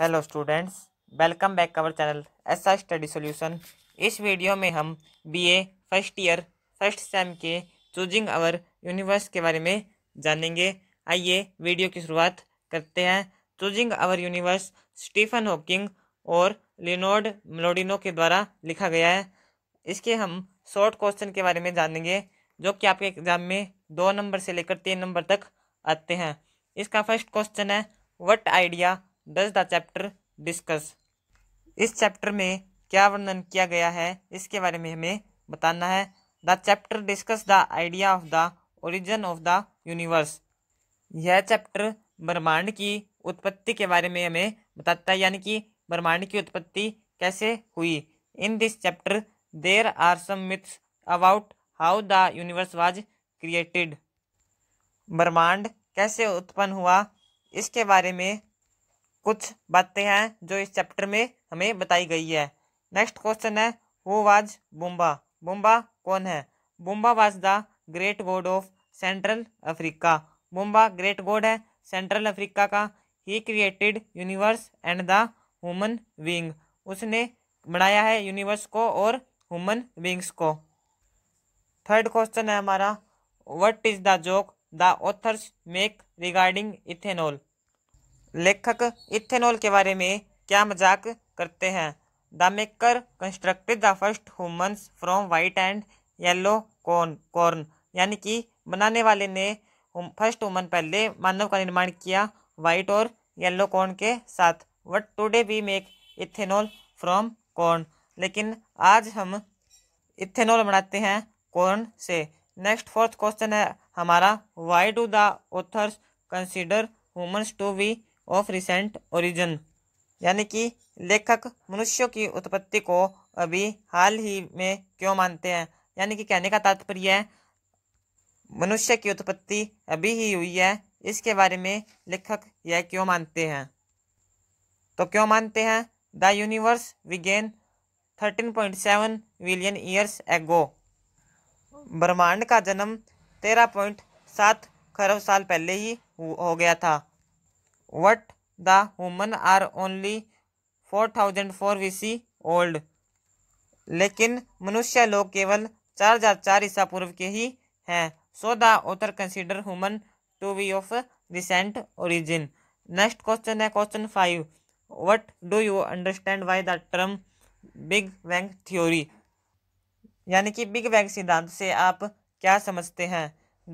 hello students welcome back cover channel S R study solution इस video में हम BA first year first sem के choosing our universe के बारे में जानेंगे आइए वीडियो की शुरुआत करते हैं choosing our universe Stephen Hawking और लिनोड मलोडिनो के द्वारा लिखा गया है इसके हम शॉर्ट क्वेश्चन के बारे में जानेंगे जो कि आपके एग्जाम में दो नंबर से लेकर तीन नंबर तक आते हैं इसका फर्स्ट क्वेश्चन है what idea does the chapter discuss इस चैप्टर में क्या वर्णन किया गया है इसके बारे में हमें बताना है the chapter discuss the idea of the origin of the universe यह चैप्टर ब्रह्मांड की उत्पत्ति के बारे में हमें बताता है यानी कि ब्रह्मांड की उत्पत्ति कैसे हुई in this chapter there are some myths about how the universe was created ब्रह्मांड कैसे उत्पन्न हुआ इसके बारे में कुछ बातें हैं जो इस चैप्टर में हमें बताई गई है नेक्स्ट क्वेश्चन है हु वाज बुम्बा बुम्बा कौन है Bumba was the great god of central Africa Bumba great god है सेंट्रल अफ्रीका का he created universe and the human being उसने बनाया है यूनिवर्स को और ह्यूमन विंग्स को थर्ड क्वेश्चन है हमारा what is the joke the authors make regarding ethanol लेखक इथेनॉल के बारे में क्या मजाक करते हैं the maker constructed the first humans from white and yellow corn corn यानी कि बनाने वाले ने फर्स्ट ह्यूमन पहले मानव का निर्माण किया वाइट और येलो कॉर्न के साथ what today we make ethanol from corn लेकिन आज हम इथेनॉल बनाते हैं कॉर्न से नेक्स्ट फोर्थ क्वेश्चन है हमारा why do the authors consider women's to be of recent origin यानी कि लेखक मनुष्यों की उत्पत्ति को अभी हाल ही में क्यों मानते हैं यानी कि कहने का तात्पर्य है मनुष्य की उत्पत्ति अभी ही हुई है इसके बारे में लेखक यह क्यों मानते हैं तो क्यों मानते हैं the universe began thirteen point seven million years ago ब्रह्मांड का जन्म तेरह पॉइंट सात खरब साल पहले ही हो गया था what the woman are only four thousand four B C old लेकिन मनुष्य लोग केवल चार हजार चार ईसा पूर्व के ही हैं so the author consider human to be of recent origin next question है question five what do you understand by the term big bang theory यानी कि बिग बैंग सिद्धांत से आप क्या समझते हैं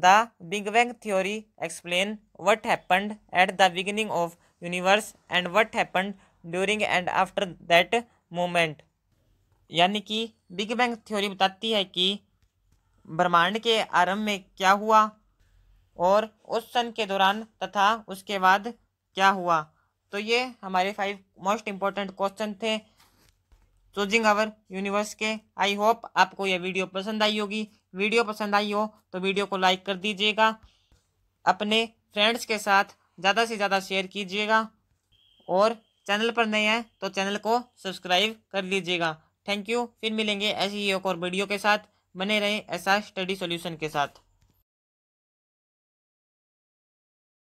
the big bang theory explain what happened at the beginning of universe and what happened during and after that moment यानी कि बिग बैंग थ्योरी बताती है कि ब्रह्मांड के आरंभ में क्या हुआ और उस सन के दौरान तथा उसके बाद क्या हुआ तो ये हमारे फाइव मोस्ट इम्पोर्टेंट क्वेश्चन थे चोजिंग आवर यूनिवर्स के आई होप आपको यह वीडियो पसंद आई होगी वीडियो पसंद आई हो तो वीडियो को लाइक कर दीजिएगा अपने फ्रेंड्स के साथ ज़्यादा से ज़्यादा शेयर कीजिएगा और चैनल पर नए हैं तो चैनल को सब्सक्राइब कर लीजिएगा थैंक यू फिर मिलेंगे ऐसी ही एक और वीडियो के साथ बने रहें ऐसा स्टडी सॉल्यूशन के साथ